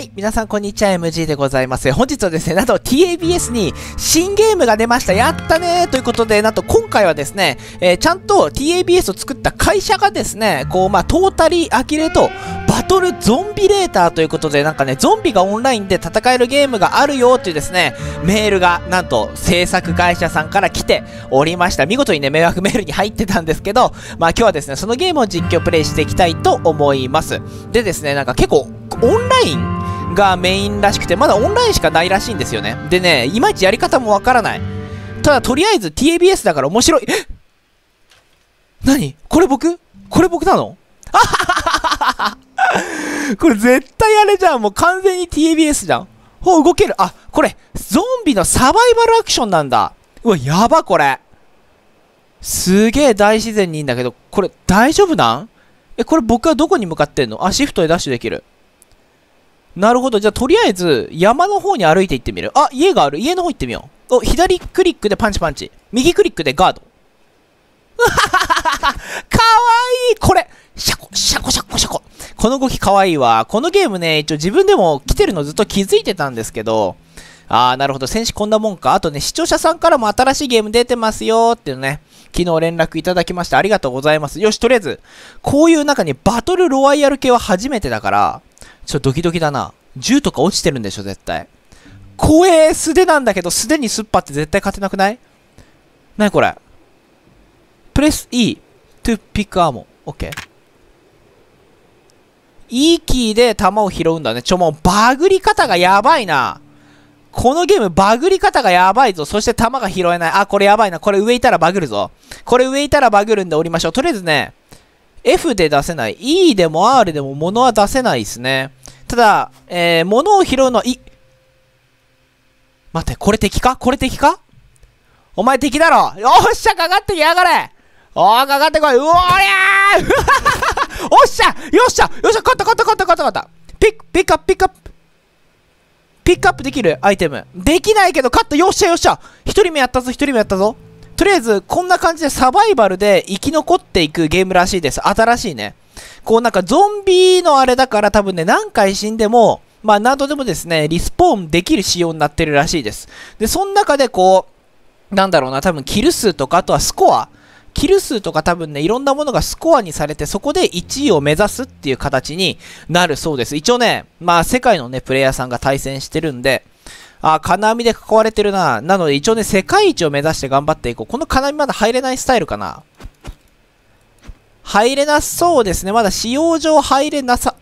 い、皆さんこんにちは、MG でございます。本日はですね、なんと TABS に新ゲームが出ました。やったねーということで、なんと今回はですね、えー、ちゃんと TABS を作った会社がですね、こう、まあ、トータリーアキレート、バトルゾンビレーターということで、なんかね、ゾンビがオンラインで戦えるゲームがあるよっていうですね、メールが、なんと、制作会社さんから来ておりました。見事にね、迷惑メールに入ってたんですけど、まあ今日はですね、そのゲームを実況プレイしていきたいと思います。でですね、なんか結構、オンラインがメインらしくて、まだオンラインしかないらしいんですよね。でね、いまいちやり方もわからない。ただ、とりあえず TABS だから面白い。え何これ僕これ僕なのあ これ絶対あれじゃん。もう完全に TABS じゃん。ほう、動ける。あ、これ、ゾンビのサバイバルアクションなんだ。うわ、やば、これ。すげえ大自然にいいんだけど、これ大丈夫なんえ、これ僕はどこに向かってんのあ、シフトでダッシュできる。なるほど。じゃあ、とりあえず、山の方に歩いて行ってみる。あ、家がある。家の方行ってみよう。お、左クリックでパンチパンチ。右クリックでガード。うはははかわいいこれシャコ、シャコシャコシャコ。この動きかわいいわ。このゲームね、一応自分でも来てるのずっと気づいてたんですけど、あー、なるほど。戦士こんなもんか。あとね、視聴者さんからも新しいゲーム出てますよーっていうね、昨日連絡いただきましてありがとうございます。よし、とりあえず、こういう中にバトルロワイヤル系は初めてだから、ちょっとドキドキだな。銃とか落ちてるんでしょ、絶対。怖え素手なんだけど、素手にスッパって絶対勝てなくないなにこれプレス E to pick armor. OK。E キーで弾を拾うんだね。ちょ、もうバグり方がやばいな。このゲームバグり方がやばいぞ。そして弾が拾えない。あ、これやばいな。これ上いたらバグるぞ。これ上いたらバグるんで降りましょう。とりあえずね、F で出せない。E でも R でも物は出せないですね。ただ、えー、物を拾うのは、い、待って、これ敵かこれ敵かお前敵だろよっしゃ、かかってきやがれおー、かかってこい。うおりゃー おっしゃよっしゃよっしゃ勝った勝った勝った勝った勝ったピック、ピックアップ、ピックアップ。ピックアップできるアイテム。できないけど、勝ったよっしゃよっしゃ一人目やったぞ、一人目やったぞ。とりあえず、こんな感じでサバイバルで生き残っていくゲームらしいです。新しいね。こうなんかゾンビのあれだから多分ね、何回死んでも、まあ何度でもですね、リスポーンできる仕様になってるらしいです。で、その中でこう、なんだろうな、多分キル数とか、あとはスコア。キル数とか多分ね、いろんなものがスコアにされて、そこで1位を目指すっていう形になるそうです。一応ね、まあ世界のね、プレイヤーさんが対戦してるんで、あ、金網で囲われてるな。なので一応ね、世界一を目指して頑張っていこう。この金網まだ入れないスタイルかな。入れなそうですね。まだ使用上入れなさ、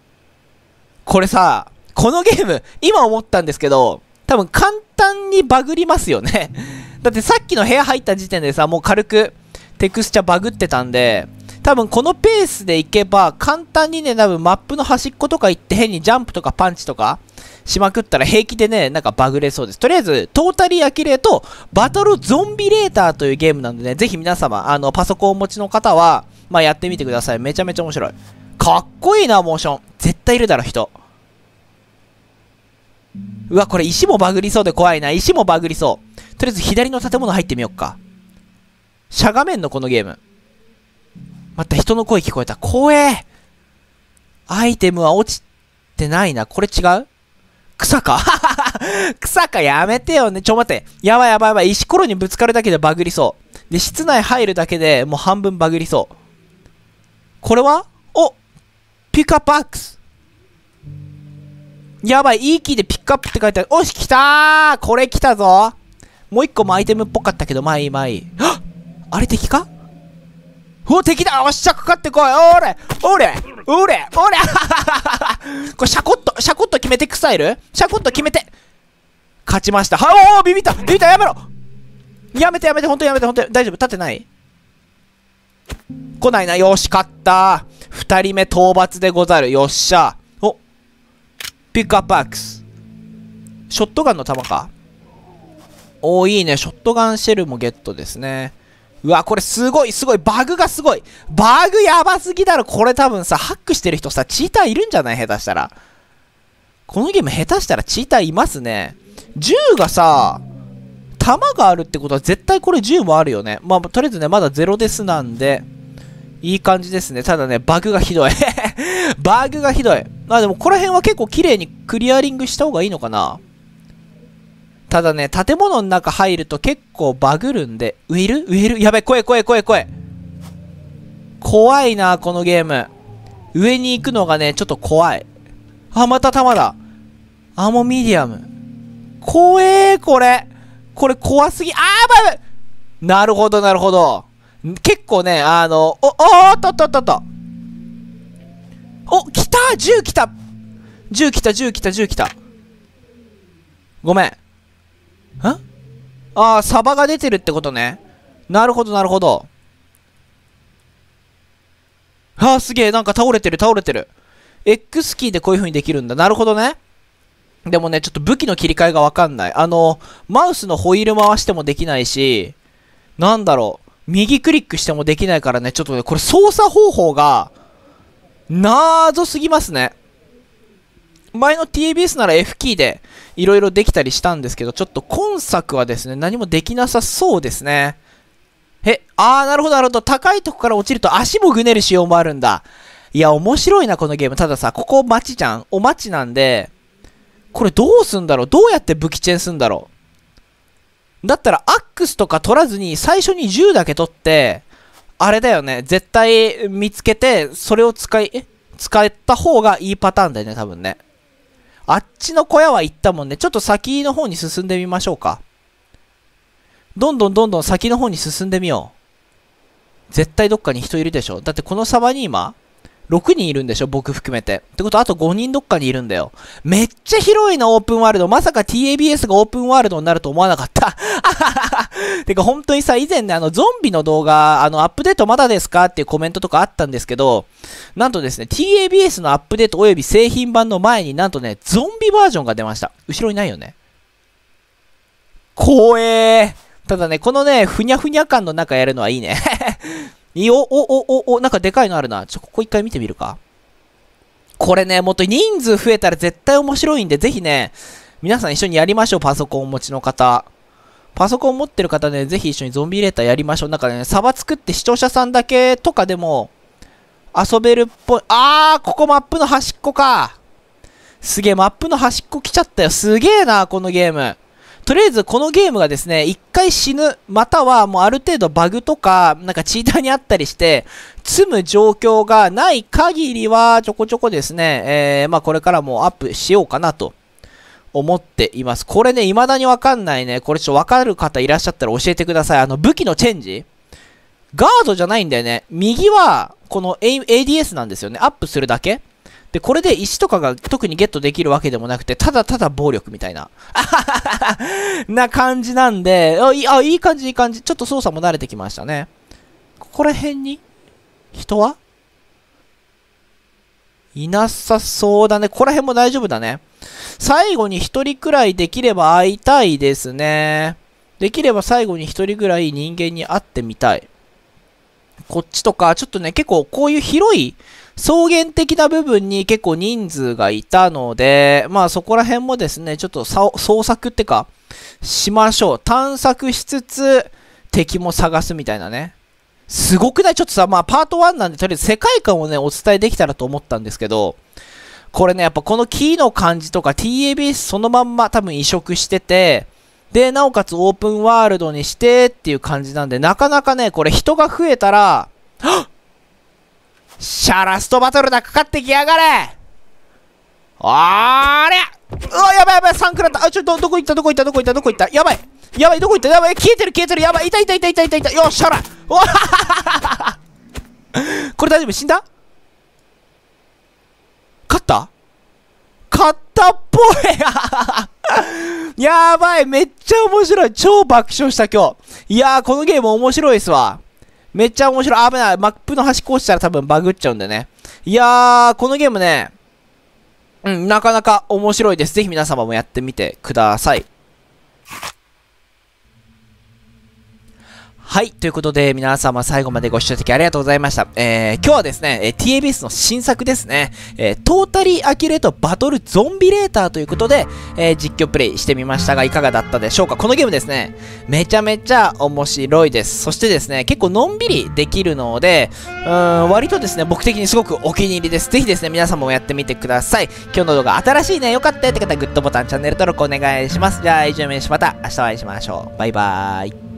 これさ、このゲーム、今思ったんですけど、多分簡単にバグりますよね だってさっきの部屋入った時点でさ、もう軽くテクスチャバグってたんで、多分このペースで行けば、簡単にね、多分マップの端っことか行って変にジャンプとかパンチとかしまくったら平気でね、なんかバグれそうです。とりあえず、トータリーアキレーとバトルゾンビレーターというゲームなんでね、ぜひ皆様、あの、パソコンをお持ちの方は、まあ、やってみてください。めちゃめちゃ面白い。かっこいいな、モーション。絶対いるだろ、人。うわ、これ石もバグりそうで怖いな。石もバグりそう。とりあえず左の建物入ってみよっか。しゃがめんの、このゲーム。また人の声聞こえた。怖えアイテムは落ちてないな。これ違う草か草 かやめてよね。ちょ待って。やばいやばいやばい。石ころにぶつかるだけでバグりそう。で、室内入るだけでもう半分バグりそう。これはおピックアップアックスやばい、いいキーでピックアップって書いてある。おし、来たーこれ来たぞもう一個もアイテムっぽかったけど、まあいいまあいい。あれ敵かお敵だおっしゃかかってこいおれおれおれおれ これシャコッとシャコッと決めてくスタイルシャコッと決めて勝ちましたはおおビビったビビったやめろやめてやめてほんとやめてほんと大丈夫立ってない来ないなよし勝った2人目討伐でござるよっしゃおピックアップアックスショットガンの弾かおおいいねショットガンシェルもゲットですねうわ、これすごい、すごい。バグがすごい。バグやばすぎだろ。これ多分さ、ハックしてる人さ、チーターいるんじゃない下手したら。このゲーム下手したらチーターいますね。銃がさ、弾があるってことは絶対これ銃もあるよね。まあ、とりあえずね、まだゼロですなんで、いい感じですね。ただね、バグがひどい バグがひどい。まあでも、この辺は結構綺麗にクリアリングした方がいいのかな。ただね、建物の中入ると結構バグるんで、植える植えるやべ、声声声声。怖いな、このゲーム。上に行くのがね、ちょっと怖い。あ、また弾だ。アモミディアム。怖えー、これ。これ怖すぎ、あーばぶなるほど、なるほど。結構ね、あの、お、おーっとっとっとっと。お、来た銃来た銃来た銃来た銃来たごめん。んああ、サバが出てるってことね。なるほど、なるほど。ああ、すげえ、なんか倒れてる、倒れてる。X キーでこういう風にできるんだ。なるほどね。でもね、ちょっと武器の切り替えがわかんない。あの、マウスのホイール回してもできないし、なんだろう、右クリックしてもできないからね、ちょっとね、これ操作方法が、謎すぎますね。前の TBS なら F キーでいろいろできたりしたんですけど、ちょっと今作はですね、何もできなさそうですね。え、あー、なるほど、なるほど。高いとこから落ちると足もぐねる仕様もあるんだ。いや、面白いな、このゲーム。たださ、ここ町じゃん。お街なんで、これどうすんだろうどうやって武器チェンすんだろうだったら、アックスとか取らずに、最初に銃だけ取って、あれだよね。絶対見つけて、それを使い、使った方がいいパターンだよね、多分ね。あっちの小屋は行ったもんね。ちょっと先の方に進んでみましょうか。どんどんどんどん先の方に進んでみよう。絶対どっかに人いるでしょ。だってこの沢に今、6人いるんでしょ僕含めて。ってことあと5人どっかにいるんだよ。めっちゃ広いな、オープンワールド。まさか TABS がオープンワールドになると思わなかった。てか本当にさ、以前ね、あの、ゾンビの動画、あの、アップデートまだですかっていうコメントとかあったんですけど、なんとですね、TABS のアップデート及び製品版の前になんとね、ゾンビバージョンが出ました。後ろにないよね。怖えー。ただね、このね、ふにゃふにゃ感の中やるのはいいねお、お、お、お、お、なんかでかいのあるな。ちょ、ここ一回見てみるか。これね、もっと人数増えたら絶対面白いんで、ぜひね、皆さん一緒にやりましょう、パソコンお持ちの方。パソコン持ってる方ね、ぜひ一緒にゾンビレーターやりましょう。なんかね、サバ作って視聴者さんだけとかでも、遊べるっぽい。あー、ここマップの端っこか。すげえ、マップの端っこ来ちゃったよ。すげえな、このゲーム。とりあえずこのゲームがですね、一回死ぬ、またはもうある程度バグとか、なんかチーターにあったりして、積む状況がない限りは、ちょこちょこですね、えー、まあこれからもアップしようかなと。思っています。これね、未だにわかんないね。これちょっとわかる方いらっしゃったら教えてください。あの、武器のチェンジガードじゃないんだよね。右は、この、A、ADS なんですよね。アップするだけで、これで石とかが特にゲットできるわけでもなくて、ただただ暴力みたいな、な感じなんで、あ、いあいい感じ、いい感じ。ちょっと操作も慣れてきましたね。ここら辺に、人はいなさそうだね。ここら辺も大丈夫だね。最後に一人くらいできれば会いたいですね。できれば最後に一人くらい人間に会ってみたい。こっちとか、ちょっとね、結構こういう広い草原的な部分に結構人数がいたので、まあそこら辺もですね、ちょっと捜索ってか、しましょう。探索しつつ、敵も探すみたいなね。すごくないちょっとさ、まあパート1なんで、とりあえず世界観をね、お伝えできたらと思ったんですけど、これね、やっぱこのキーの感じとか TABS そのまんま多分移植してて、で、なおかつオープンワールドにしてっていう感じなんで、なかなかね、これ人が増えたら、はっシャラストバトルだかかってきやがれあれうわやばいやばい3クラったあちょっとどこ行ったどこ行ったどこ行ったどこ行ったやばいやばいどこ行ったやばい消えてる消えてるやばいいたいたいたいたいたいたよっしゃらわ これ大丈夫死んだ勝った勝ったっぽい やばいめっちゃ面白い超爆笑した今日いやーこのゲーム面白いっすわめっちゃ面白い。危ない。マップの端っこうしたら多分バグっちゃうんでね。いやー、このゲームね、うん、なかなか面白いです。ぜひ皆様もやってみてください。はい。ということで、皆様最後までご視聴いただきありがとうございました。えー、今日はですね、えー、TABS の新作ですね、えー、トータリーアキュレートバトルゾンビレーターということで、えー、実況プレイしてみましたが、いかがだったでしょうかこのゲームですね、めちゃめちゃ面白いです。そしてですね、結構のんびりできるので、うーん、割とですね、僕的にすごくお気に入りです。ぜひですね、皆様もやってみてください。今日の動画新しいね、良かったよって方はグッドボタン、チャンネル登録お願いします。じゃあ、以上です。また明日お会いしましょう。バイバーイ。